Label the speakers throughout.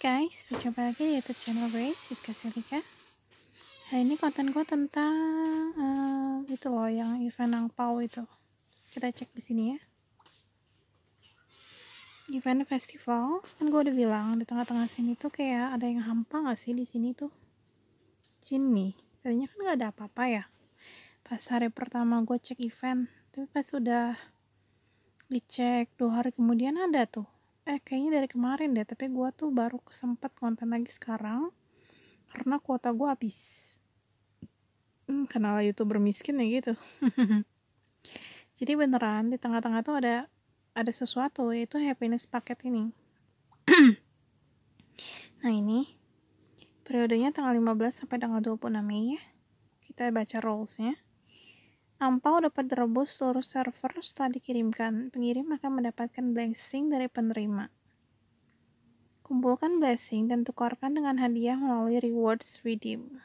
Speaker 1: guys, berjumpa lagi di YouTube channel gue, Siska Silika. Hari ini konten gue tentang uh, itu loh yang event angpau itu. Kita cek di sini ya. Event festival, kan gue udah bilang di tengah-tengah sini tuh kayak ada yang hampa gak sih di sini tuh? Sini, tadinya kan gak ada apa-apa ya. Pas hari pertama gue cek event, tapi pas sudah dicek dua hari kemudian ada tuh eh kayaknya dari kemarin deh tapi gue tuh baru sempet konten lagi sekarang karena kuota gue habis hmm, kenal youtuber miskin ya gitu jadi beneran di tengah-tengah tuh ada ada sesuatu yaitu happiness paket ini nah ini periodenya tanggal 15 sampai tanggal 26 Mei ya kita baca rollsnya Ampau dapat direbus seluruh server setelah dikirimkan. Pengirim akan mendapatkan blessing dari penerima. Kumpulkan blessing dan tukarkan dengan hadiah melalui rewards redeem.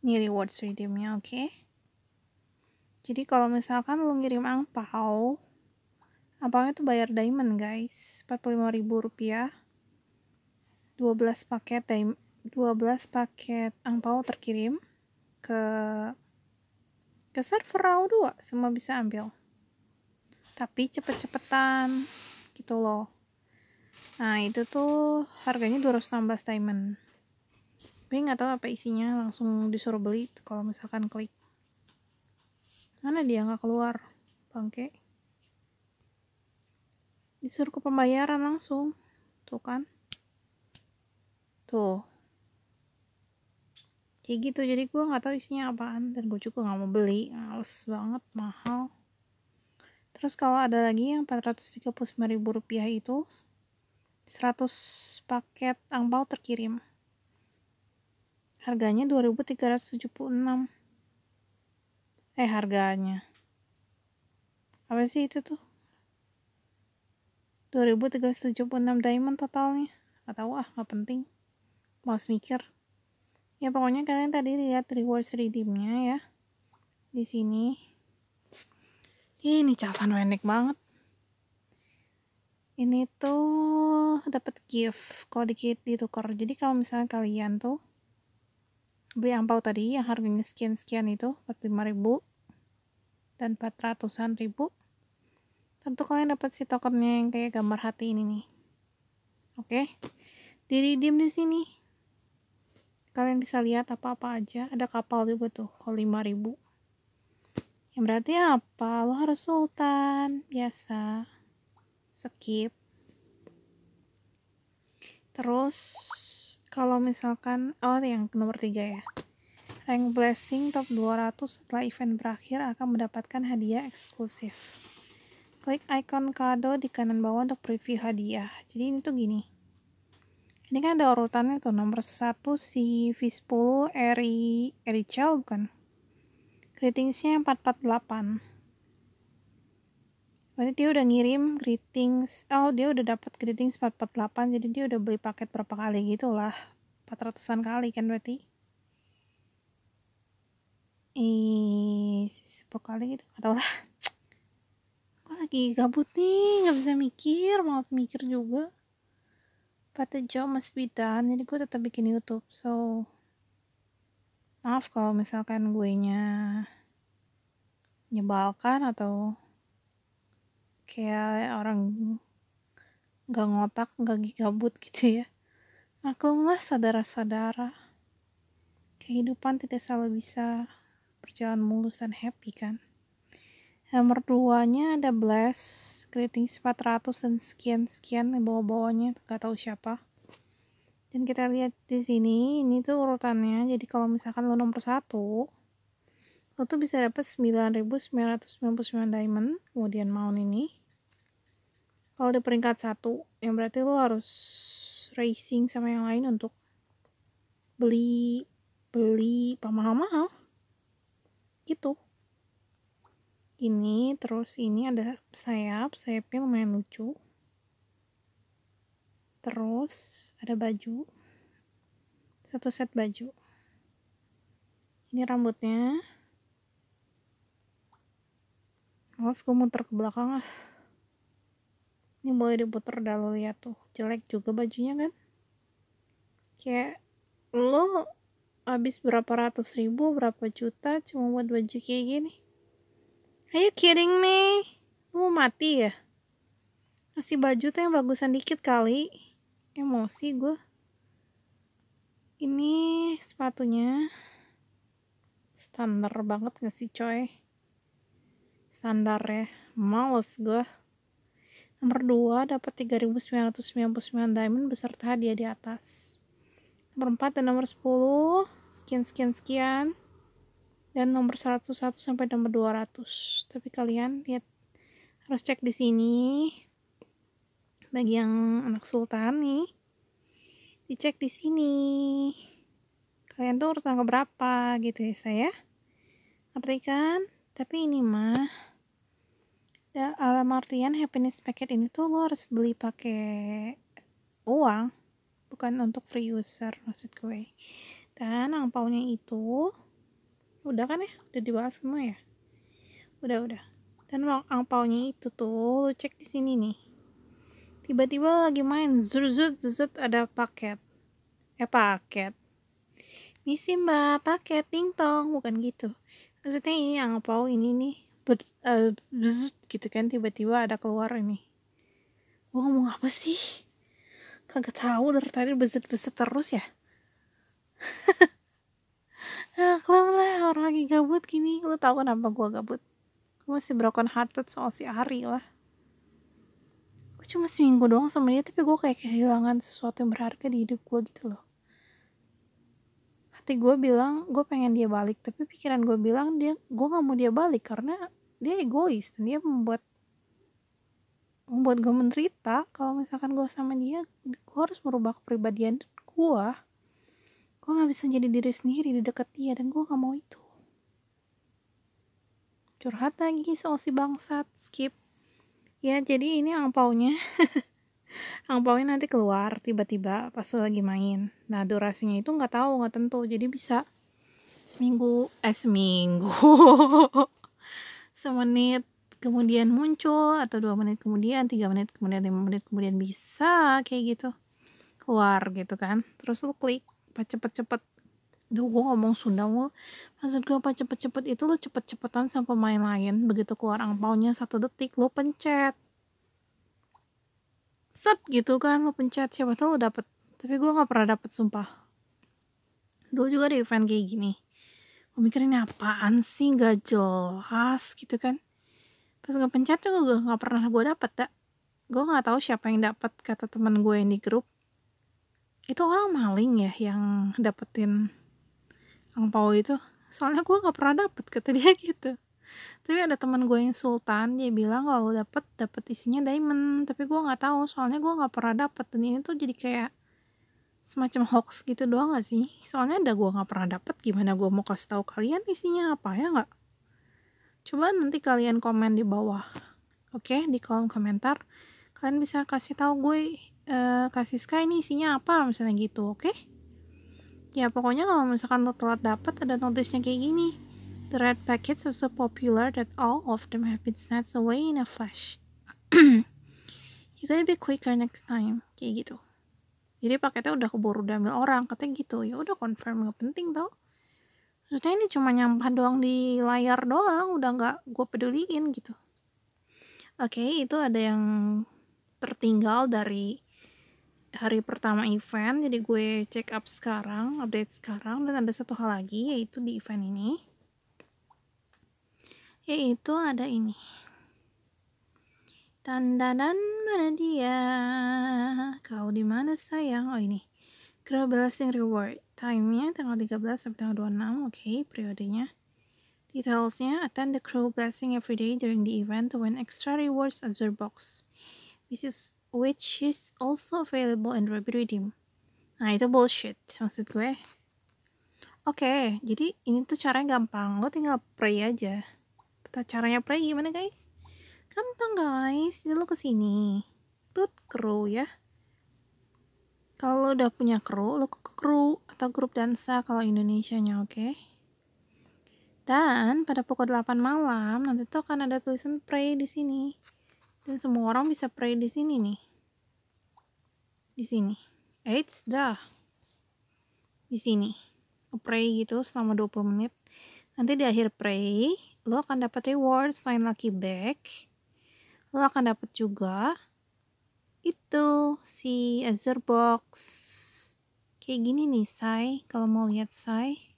Speaker 1: Ini rewards redeemnya, oke? Okay? Jadi kalau misalkan lo ngirim angpau, angpaunya itu bayar diamond guys, 45 ribu rupiah. 12 paket 12 paket angpau terkirim ke Kasar, server dua, semua bisa ambil tapi cepet-cepetan gitu loh nah itu tuh harganya 216 diamond gue nggak tahu apa isinya langsung disuruh beli kalau misalkan klik mana dia nggak keluar bangke disuruh ke pembayaran langsung tuh kan tuh kayak gitu jadi gue nggak tahu isinya apaan dan gue juga nggak mau beli males banget mahal terus kalau ada lagi yang 439 ribu rupiah itu 100 paket angpau terkirim harganya 2376 eh harganya apa sih itu tuh 2376 diamond totalnya atau ah nggak penting males mikir ya pokoknya kalian tadi lihat reward redeemnya ya di sini ini casan unik banget ini tuh dapat gift kalau dikit ditukar jadi kalau misalnya kalian tuh beli ampau tadi yang harganya sekian-sekian itu 45 ribu dan 400an ribu tentu kalian dapat si tokennya yang kayak gambar hati ini nih oke okay? di redeem di sini kalian bisa lihat apa-apa aja ada kapal juga tuh kalau 5000 yang berarti apa lo harus sultan biasa skip terus kalau misalkan oh yang nomor tiga ya rank blessing top 200 setelah event berakhir akan mendapatkan hadiah eksklusif klik icon kado di kanan bawah untuk preview hadiah jadi ini tuh gini ini kan ada urutannya tuh. Nomor satu si V10 Eri Erichel bukan? Greetingsnya 448. Berarti dia udah ngirim greetings. Oh, dia udah dapat greetings 448. Jadi dia udah beli paket berapa kali gitu lah. 400-an kali kan berarti. eh sepuluh kali gitu. atau lah. Gue lagi gabut nih. nggak bisa mikir. Mau mikir juga. But the job must be done. Jadi gue tetap bikin YouTube. So maaf kalau misalkan gue nya nyebalkan atau kayak orang gak ngotak, gak gabut gitu ya. Maklumlah saudara-saudara. Kehidupan tidak selalu bisa berjalan mulus dan happy kan nomor nya ada Bless Greetings 400 dan sekian-sekian di bawah-bawahnya gak tahu siapa dan kita lihat di sini ini tuh urutannya jadi kalau misalkan lo nomor satu lo tuh bisa dapat 9.999 diamond kemudian mount ini kalau di peringkat satu yang berarti lo harus racing sama yang lain untuk beli beli mahal-mahal ah. gitu ini terus ini ada sayap sayapnya lumayan lucu terus ada baju satu set baju ini rambutnya awas gue muter ke belakang ah ini boleh diputer dah lo liat tuh jelek juga bajunya kan kayak lo habis berapa ratus ribu berapa juta cuma buat baju kayak gini Are you kidding me? Lu mati ya? Masih baju tuh yang bagusan dikit kali. Emosi gue. Ini sepatunya. Standar banget gak sih coy? Standar ya. Males gue. Nomor 2 dapat 3.999 diamond beserta hadiah di atas. Nomor 4 dan nomor 10 sekian sekian sekian dan nomor 101 sampai nomor 200 tapi kalian lihat harus cek di sini bagi yang anak sultan nih dicek di sini kalian tuh urutan berapa gitu ya saya ngerti kan tapi ini mah ya, alam artian happiness packet ini tuh lo harus beli pakai uang bukan untuk free user maksud gue dan angpaunya itu udah kan ya udah dibahas semua ya udah udah dan angpaunya itu tuh lo cek di sini nih tiba-tiba lagi main zuzut zuzut ada paket eh paket misi mbak paket ting tong bukan gitu maksudnya ini angpau ini nih ber, uh, gitu kan tiba-tiba ada keluar ini gua ngomong apa sih kagak tahu dari tadi beset-beset terus ya ah kelam lah orang lagi gabut gini lu tau kenapa gue gabut gue masih broken hearted soal si Ari lah gue cuma seminggu doang sama dia tapi gue kayak kehilangan sesuatu yang berharga di hidup gue gitu loh hati gue bilang gue pengen dia balik tapi pikiran gue bilang dia gue gak mau dia balik karena dia egois dan dia membuat membuat gue menderita kalau misalkan gue sama dia gue harus merubah kepribadian gue gue nggak bisa jadi diri sendiri di deket dia dan gue nggak mau itu curhat lagi soal si bangsat skip ya jadi ini angpaunya angpaunya nanti keluar tiba-tiba pas lagi main nah durasinya itu nggak tahu nggak tentu jadi bisa seminggu eh seminggu semenit kemudian muncul atau dua menit kemudian tiga menit kemudian lima menit kemudian bisa kayak gitu keluar gitu kan terus lu klik apa cepet-cepet Duh gue ngomong Sunda gue Maksud gue apa cepet-cepet itu lo cepet-cepetan sama pemain lain Begitu keluar angpaunya satu detik lo pencet Set gitu kan lo pencet siapa tau lo dapet Tapi gue gak pernah dapet sumpah Dulu juga di event kayak gini Gue mikir ini apaan sih gak jelas gitu kan Pas gue pencet juga gak pernah gue dapet Gue gak tahu siapa yang dapet kata teman gue yang di grup itu orang maling ya yang dapetin angpau itu soalnya gue gak pernah dapet kata dia gitu tapi ada teman gue yang sultan dia bilang kalau dapet dapet isinya diamond tapi gue nggak tahu soalnya gue nggak pernah dapet dan ini tuh jadi kayak semacam hoax gitu doang gak sih soalnya ada gue nggak pernah dapet gimana gue mau kasih tahu kalian isinya apa ya nggak coba nanti kalian komen di bawah oke di kolom komentar kalian bisa kasih tahu gue Eh, kasih sky sky ini isinya apa misalnya gitu oke okay? ya pokoknya kalau misalkan lo telat dapat ada notisnya kayak gini the red packets are so popular that all of them have been snatched away in a flash you gotta be quicker next time kayak gitu jadi paketnya udah keburu diambil orang katanya gitu ya udah confirm nggak penting tau maksudnya ini cuma nyampah doang di layar doang udah nggak gue peduliin gitu oke okay, itu ada yang tertinggal dari hari pertama event jadi gue check up sekarang update sekarang dan ada satu hal lagi yaitu di event ini yaitu ada ini tandanan mana dia kau di mana sayang oh ini crow blessing reward time nya tanggal 13 sampai tanggal 26 oke okay, periodenya detailsnya attend the crow blessing every day during the event to win extra rewards azure box this is which is also available in Ruby Redeem. Nah, itu bullshit maksud gue. Oke, jadi ini tuh caranya gampang. Lo tinggal pray aja. Kita caranya pray gimana, guys? Gampang, guys. Jadi lo kesini. Tut crew ya. Kalau udah punya crew, lo ke crew atau grup dansa kalau Indonesia-nya, oke? Okay? Dan pada pukul 8 malam nanti tuh akan ada tulisan pray di sini. Dan semua orang bisa pray di sini nih di sini eits dah di sini pray gitu selama 20 menit nanti di akhir pray lo akan dapat reward selain lucky bag lo akan dapat juga itu si azure box kayak gini nih say kalau mau lihat say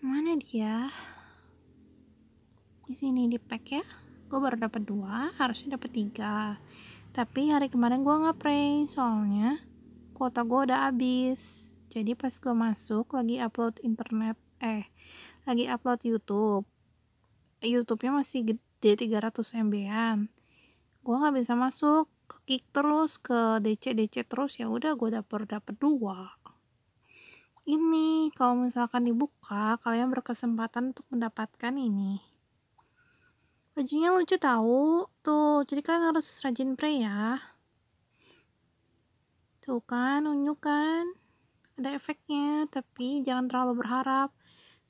Speaker 1: mana dia di sini di pack ya gue baru dapat dua harusnya dapat tiga tapi hari kemarin gue nggak prank soalnya kuota gue udah habis jadi pas gue masuk lagi upload internet eh lagi upload YouTube YouTube-nya masih gede 300 MB-an gue nggak bisa masuk ke kick terus ke DC DC terus ya udah gue dapet dapet dua ini kalau misalkan dibuka kalian berkesempatan untuk mendapatkan ini Bajunya lucu tahu. Tuh, jadi kan harus rajin pre ya. Tuh kan, unyu kan. Ada efeknya, tapi jangan terlalu berharap.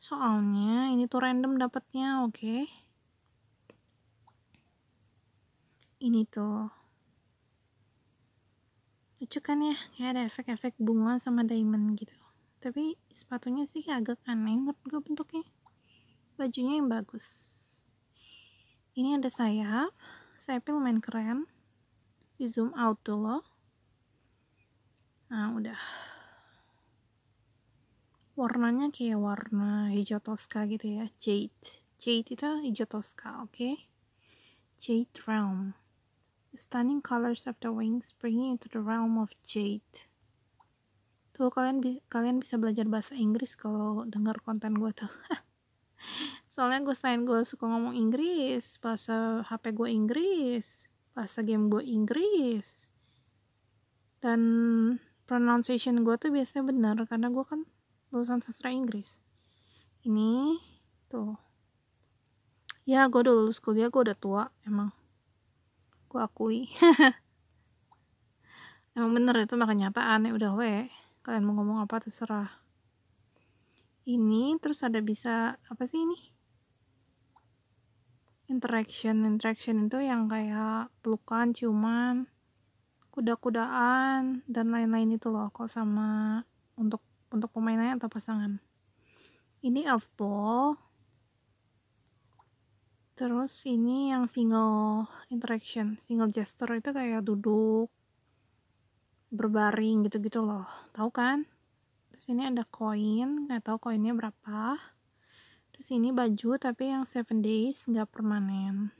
Speaker 1: Soalnya ini tuh random dapatnya, oke? Okay? Ini tuh. Lucu kan ya, kayak ada efek-efek bunga sama diamond gitu tapi sepatunya sih agak aneh menurut gue bentuknya bajunya yang bagus ini ada sayap sayapnya lumayan keren di zoom out dulu nah udah warnanya kayak warna hijau toska gitu ya jade jade itu hijau toska oke okay? jade realm stunning colors of the wings bringing into the realm of jade tuh kalian bisa kalian bisa belajar bahasa Inggris kalau dengar konten gue tuh soalnya gue selain gue suka ngomong Inggris bahasa HP gue Inggris bahasa game gue Inggris dan pronunciation gue tuh biasanya benar karena gue kan lulusan sastra Inggris ini tuh ya gue udah lulus kuliah gue udah tua emang gue akui emang bener itu makanya kenyataan ya udah we kalian mau ngomong apa terserah ini terus ada bisa apa sih ini interaction interaction itu yang kayak pelukan cuman kuda-kudaan dan lain-lain itu loh kok sama untuk untuk pemainnya atau pasangan ini elf ball terus ini yang single interaction single gesture itu kayak duduk berbaring gitu-gitu loh tahu kan terus ini ada koin nggak tahu koinnya berapa terus ini baju tapi yang 7 days nggak permanen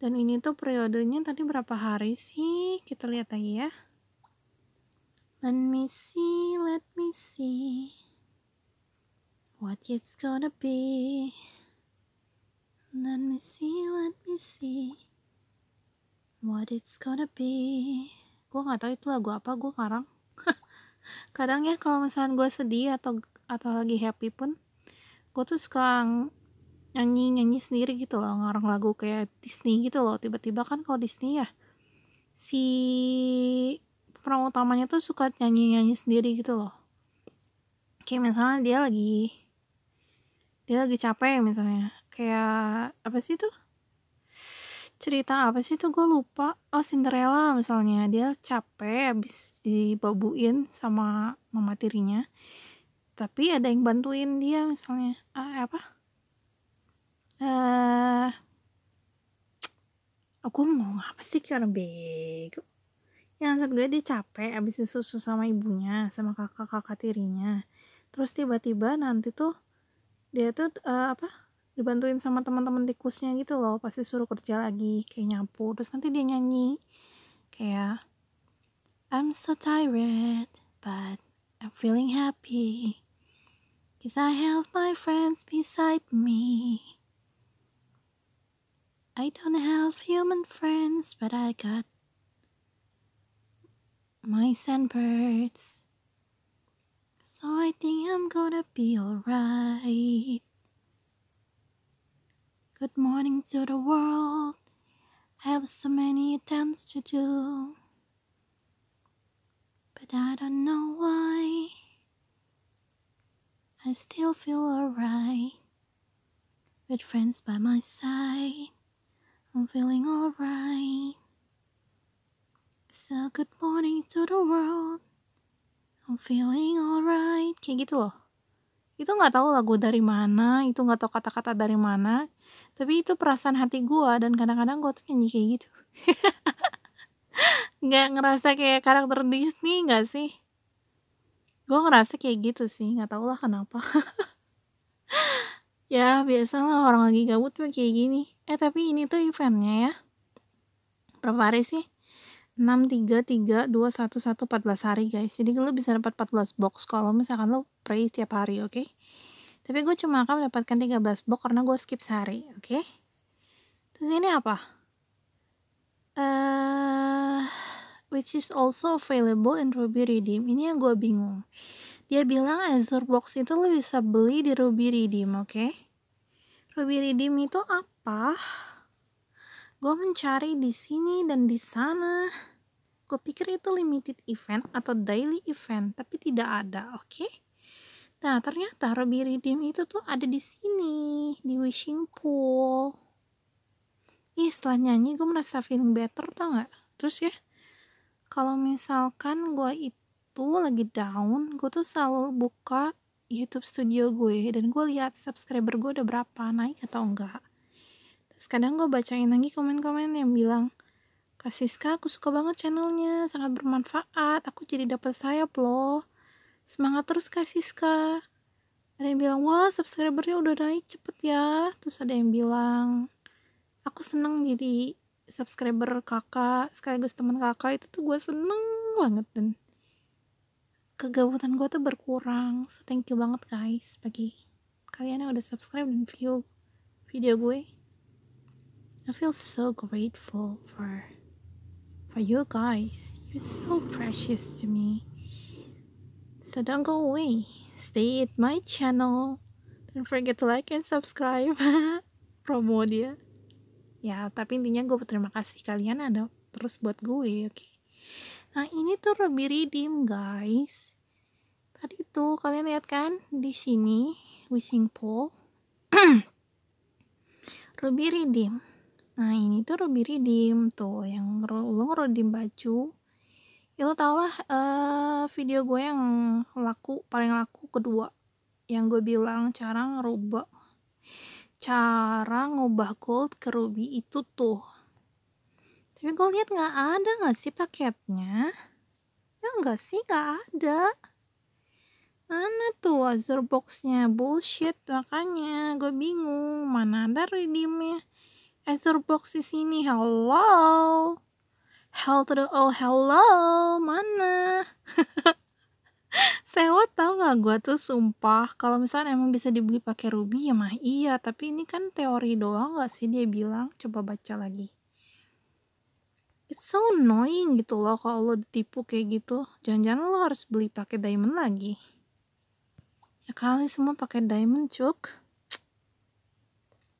Speaker 1: dan ini tuh periodenya tadi berapa hari sih kita lihat lagi ya let me see let me see what it's gonna be let me see let me see what it's gonna be gue nggak tahu itu lagu apa gue ngarang kadang ya kalau misalnya gue sedih atau atau lagi happy pun gue tuh suka nyanyi nyanyi sendiri gitu loh ngarang lagu kayak Disney gitu loh tiba-tiba kan kalau Disney ya si peran utamanya tuh suka nyanyi nyanyi sendiri gitu loh kayak misalnya dia lagi dia lagi capek misalnya kayak apa sih tuh cerita apa sih tuh gue lupa oh Cinderella misalnya dia capek abis dibabuin sama mama tirinya tapi ada yang bantuin dia misalnya ah, eh, apa uh, aku mau apa sih karena bego yang maksud gue dia capek abis susu sama ibunya sama kakak kakak tirinya terus tiba-tiba nanti tuh dia tuh uh, apa dibantuin sama teman-teman tikusnya gitu loh pasti suruh kerja lagi kayak nyapu terus nanti dia nyanyi kayak I'm so tired but I'm feeling happy 'Cause I have my friends beside me. I don't have human friends, but I got mice and birds. So I think I'm gonna be alright. Good morning to the world. I have so many attempts to do. But I don't know still feel alright. With friends by my side, I'm feeling alright. So good morning to the world, I'm feeling alright. Kayak gitu loh. Itu nggak tahu lagu dari mana, itu nggak tahu kata-kata dari mana. Tapi itu perasaan hati gue dan kadang-kadang gue tuh nyanyi kayak gitu. nggak ngerasa kayak karakter Disney nggak sih? gue ngerasa kayak gitu sih nggak tau lah kenapa ya biasa lah orang lagi gabut mah kayak gini eh tapi ini tuh eventnya ya berapa hari sih enam tiga tiga dua satu satu empat belas hari guys jadi lo bisa dapat empat belas box kalau misalkan lo pray setiap hari oke okay? tapi gue cuma akan mendapatkan tiga belas box karena gue skip sehari oke okay? terus ini apa eh uh which is also available in Ruby Redeem. Ini yang gue bingung. Dia bilang Azure Box itu lo bisa beli di Ruby Redeem, oke? Okay? Ruby Redeem itu apa? Gue mencari di sini dan di sana. Gue pikir itu limited event atau daily event, tapi tidak ada, oke? Okay? Nah, ternyata Ruby Redeem itu tuh ada di sini, di wishing pool. Ih, setelah nyanyi gue merasa feeling better tau gak? Terus ya, kalau misalkan gue itu lagi down gue tuh selalu buka YouTube studio gue dan gue lihat subscriber gue udah berapa naik atau enggak terus kadang gue bacain lagi komen-komen yang bilang Kak aku suka banget channelnya sangat bermanfaat aku jadi dapat sayap loh semangat terus Kak ada yang bilang wah subscribernya udah naik cepet ya terus ada yang bilang aku seneng jadi subscriber kakak sekaligus teman kakak itu tuh gue seneng banget dan kegabutan gue tuh berkurang so thank you banget guys bagi kalian yang udah subscribe dan view video gue I feel so grateful for for you guys you're so precious to me so don't go away stay at my channel don't forget to like and subscribe promo dia ya tapi intinya gue berterima kasih kalian ada terus buat gue oke okay? nah ini tuh Ruby Redeem guys tadi tuh kalian lihat kan di sini wishing pool Ruby Redeem nah ini tuh Ruby Redeem tuh yang lo ngerodim baju ya lo tau lah uh, video gue yang laku paling laku kedua yang gue bilang cara ngerubah cara ngubah gold ke ruby itu tuh tapi gue lihat nggak ada nggak sih paketnya ya nggak sih nggak ada mana tuh azure boxnya bullshit makanya gue bingung mana ada redeemnya azure box di sini hello hell to the oh hello mana Sewa tau gak gue tuh sumpah kalau misalnya emang bisa dibeli pakai ruby ya mah iya tapi ini kan teori doang gak sih dia bilang coba baca lagi it's so annoying gitu loh kalau lo ditipu kayak gitu jangan-jangan lo harus beli pakai diamond lagi ya kali semua pakai diamond cuk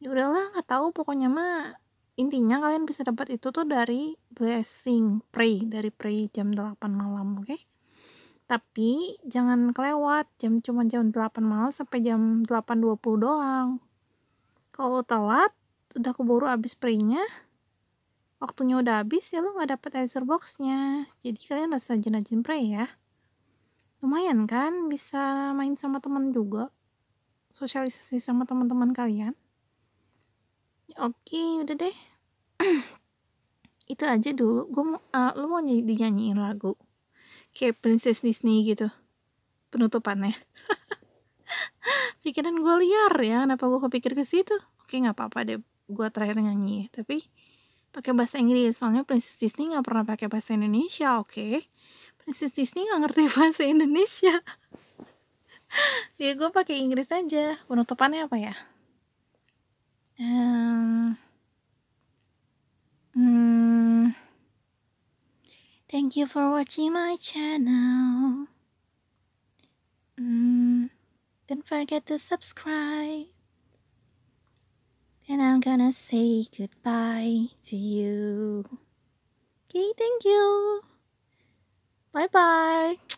Speaker 1: ya udahlah nggak tahu pokoknya mah intinya kalian bisa dapat itu tuh dari blessing pray dari pray jam 8 malam oke okay? tapi jangan kelewat jam cuma jam 8 malam sampai jam 8.20 doang kalau telat udah keburu habis perinya waktunya udah habis ya lo nggak dapet answer boxnya jadi kalian rasa rajin-rajin pray ya lumayan kan bisa main sama teman juga sosialisasi sama teman-teman kalian oke udah deh itu aja dulu gue mau uh, lu mau nyanyiin lagu kayak Princess Disney gitu penutupannya pikiran gue liar ya kenapa gue kepikir ke situ oke nggak apa-apa deh gue terakhir nyanyi tapi pakai bahasa Inggris soalnya Princess Disney nggak pernah pakai bahasa Indonesia oke okay? Princess Disney nggak ngerti bahasa Indonesia ya gue pakai Inggris aja penutupannya apa ya um, hmm, Thank you for watching my channel. Mm, don't forget to subscribe. And I'm gonna say goodbye to you. Okay, thank you. Bye bye.